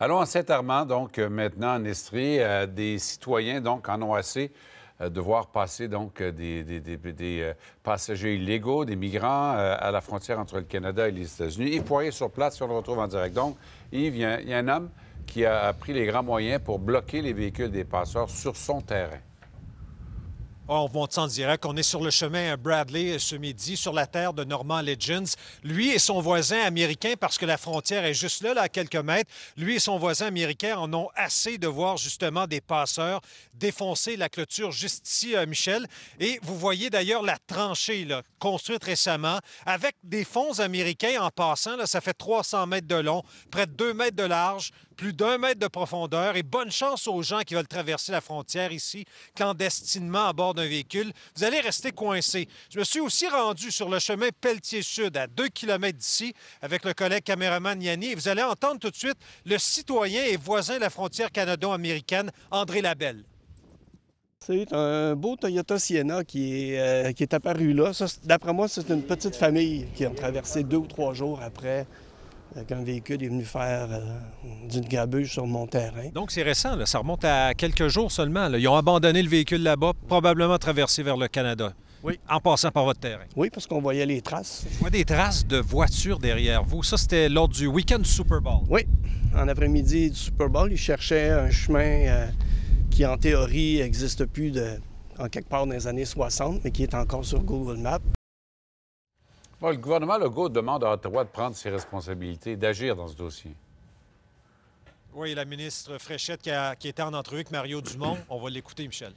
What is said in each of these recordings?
Allons en Saint-Armand, donc, euh, maintenant en Estrie. Euh, des citoyens, donc, en ont assez de voir passer, donc, euh, des, passagers illégaux, des migrants à la frontière entre le Canada et les États-Unis. pour Poirier sur place, on le retrouve en direct. Donc, Yves, il y, a un homme qui a pris les grands moyens pour bloquer les véhicules des passeurs sur son terrain on monte en direct. On est sur le chemin euh, Bradley euh, ce midi, sur la terre de Norman Legends. Lui et son voisin américain, parce que la frontière est juste là, à quelques mètres, lui et son voisin américain en ont assez de voir justement des passeurs défoncer la clôture juste ici, euh, Michel. Et vous voyez d'ailleurs la tranchée construite récemment avec des fonds américains en passant. Là, ça fait 300 mètres de long, près de 2 mètres de large, plus d'un mètre de profondeur. Et bonne chance aux gens qui veulent traverser la frontière ici clandestinement à bord véhicule, vous allez rester coincé. Je me suis aussi rendu sur le chemin Pelletier-Sud, à 2 km d'ici, avec le collègue caméraman Yanni, vous allez entendre tout de suite le citoyen et voisin de la frontière canado-américaine, André Labelle. C'est un beau Toyota Sienna qui est, euh, qui est apparu là. D'après moi, c'est une petite famille qui a traversé deux ou trois jours après un véhicule est venu faire euh, d'une sur mon terrain. Donc, c'est récent, là. ça remonte à quelques jours seulement. Ils ont abandonné le véhicule là-bas, probablement traversé vers le Canada. Oui. En passant par votre terrain. Oui, parce qu'on voyait les traces. On voit des traces de voitures derrière vous. Ça, c'était lors du week-end Super Bowl. Oui. En après-midi du Super Bowl, ils cherchaient un chemin euh, qui, en théorie, n'existe plus en quelque part dans les années 60, mais qui est encore sur Google Maps le gouvernement Legault demande à Ottawa de prendre ses responsabilités, d'agir dans ce dossier. Oui, la ministre Fréchette qui, qui était en entrevue avec Mario Dumont. On va l'écouter, Michel.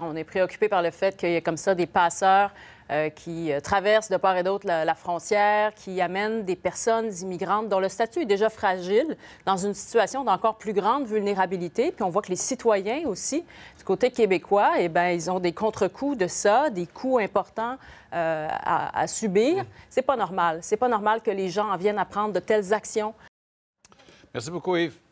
On est préoccupé par le fait qu'il y a comme ça des passeurs euh, qui euh, traversent de part et d'autre la, frontière, qui amènent des personnes immigrantes dont le statut est déjà fragile dans une situation d'encore plus grande vulnérabilité. Puis on voit que les citoyens aussi, du côté québécois, eh bien, ils ont des contre-coups de ça, des coûts importants euh, à, à subir. C'est pas normal. C'est pas normal que les gens viennent à prendre de telles actions. Merci beaucoup, Yves.